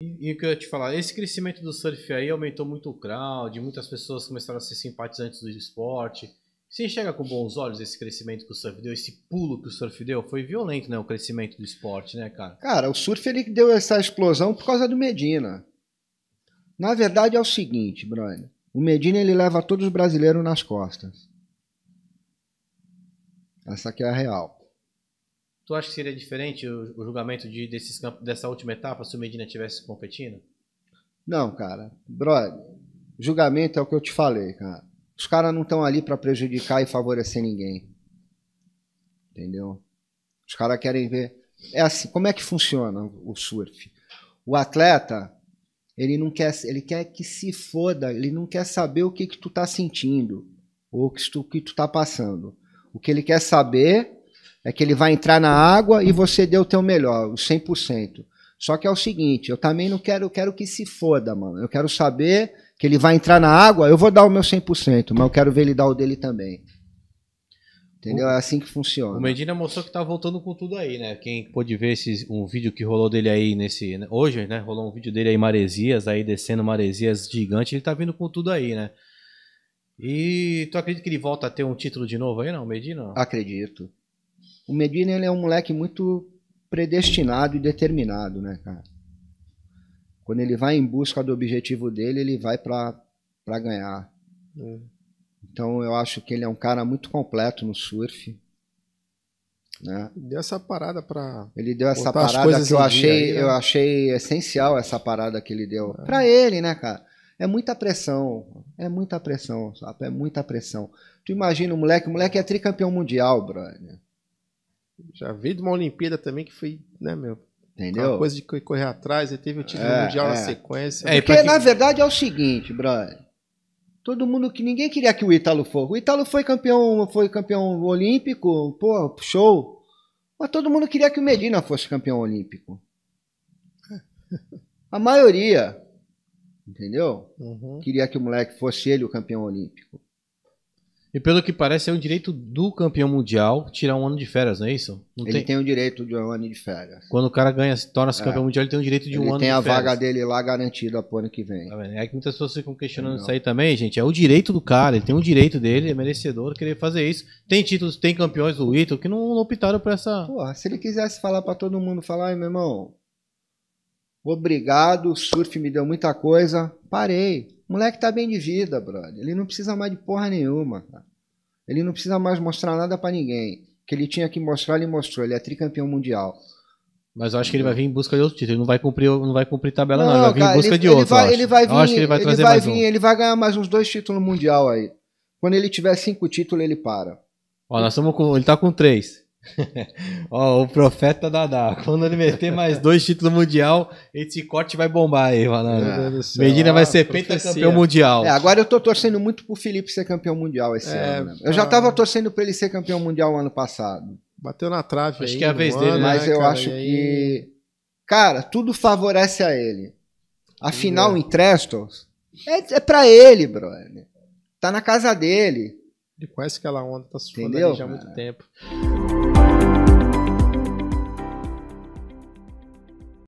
E, e o que eu ia te falar, esse crescimento do surf aí aumentou muito o crowd, muitas pessoas começaram a ser simpatizantes do esporte. Você enxerga com bons olhos esse crescimento que o surf deu, esse pulo que o surf deu? Foi violento, né, o crescimento do esporte, né, cara? Cara, o surf ele deu essa explosão por causa do Medina. Na verdade é o seguinte, Brian, o Medina ele leva todos os brasileiros nas costas. Essa aqui é a real. Tu acha que seria diferente o, o julgamento de, desses, dessa última etapa se o Medina tivesse competindo? Não, cara. Brother, julgamento é o que eu te falei, cara. Os caras não estão ali para prejudicar e favorecer ninguém. Entendeu? Os caras querem ver. É assim, como é que funciona o surf? O atleta, ele não quer, ele quer que se foda, ele não quer saber o que que tu tá sentindo ou o que tu, que tu tá passando. O que ele quer saber é que ele vai entrar na água e você deu o teu melhor, o 100%. Só que é o seguinte, eu também não quero, quero que se foda, mano. Eu quero saber que ele vai entrar na água, eu vou dar o meu 100%, mas eu quero ver ele dar o dele também. Entendeu? É assim que funciona. O Medina mostrou que tá voltando com tudo aí, né? Quem pôde ver esse um vídeo que rolou dele aí nesse. Né? Hoje, né? Rolou um vídeo dele aí, Maresias, aí descendo Maresias gigante. Ele tá vindo com tudo aí, né? E tu acredita que ele volta a ter um título de novo aí, não, Medina? Acredito o Medina ele é um moleque muito predestinado e determinado, né, cara? Quando ele vai em busca do objetivo dele, ele vai para ganhar. É. Então eu acho que ele é um cara muito completo no surf. Né? Deu essa parada para ele deu essa parada que eu achei aí, né? eu achei essencial essa parada que ele deu é. para ele né cara é muita pressão é muita pressão sabe é muita pressão tu imagina o moleque o moleque é tricampeão mundial brother já veio de uma Olimpíada também que foi, né, meu? Entendeu? Uma coisa de correr atrás, ele teve o título é, mundial é. na sequência. É, Porque, na verdade, é o seguinte, brother. Todo mundo que. Ninguém queria que o Ítalo fosse. O Ítalo foi campeão, foi campeão olímpico, pô, show. Mas todo mundo queria que o Medina fosse campeão olímpico. A maioria. Entendeu? Uhum. Queria que o moleque fosse ele o campeão olímpico. E pelo que parece, é um direito do campeão mundial tirar um ano de férias, não é isso? Não ele tem... tem o direito de um ano de férias. Quando o cara ganha, torna-se é. campeão mundial, ele tem o direito de um ele ano de férias. Ele tem a vaga dele lá garantida pro ano que vem. Tá é que muitas pessoas ficam questionando isso aí também, gente. É o direito do cara, ele tem o direito dele, é merecedor querer fazer isso. Tem títulos, tem campeões do Ito que não optaram por essa. Pô, se ele quisesse falar para todo mundo, falar, meu irmão, obrigado, o surf me deu muita coisa, parei. O moleque tá bem de vida, brother. Ele não precisa mais de porra nenhuma, Ele não precisa mais mostrar nada para ninguém. Que ele tinha que mostrar, ele mostrou. Ele é tricampeão mundial. Mas eu acho que ele vai vir em busca de outro título. Ele não vai cumprir, não vai cumprir tabela, não. não. Ele vai vir cara, em busca ele, de outro. ele vai, vir, eu acho que ele vai trazer ele vai mais vir, um. Ele vai ganhar mais uns dois títulos mundial aí. Quando ele tiver cinco títulos, ele para. Ó, nós estamos com. Ele tá com três. Ó, o profeta Dadá. Quando ele meter mais dois títulos mundial, esse corte vai bombar aí, Ronaldo. Ah, Medina vai ser pentacampeão mundial. É, agora eu tô torcendo muito pro Felipe ser campeão mundial esse é, ano. Né? Eu tá. já tava torcendo pra ele ser campeão mundial ano passado. Bateu na trave. Acho aí, que é a vez dele, né, Mas eu cara, acho aí... que. Cara, tudo favorece a ele. Afinal, é. em Trestles, é, é pra ele, brother. Tá na casa dele de quase aquela onda está surfando Entendeu, há muito é. tempo.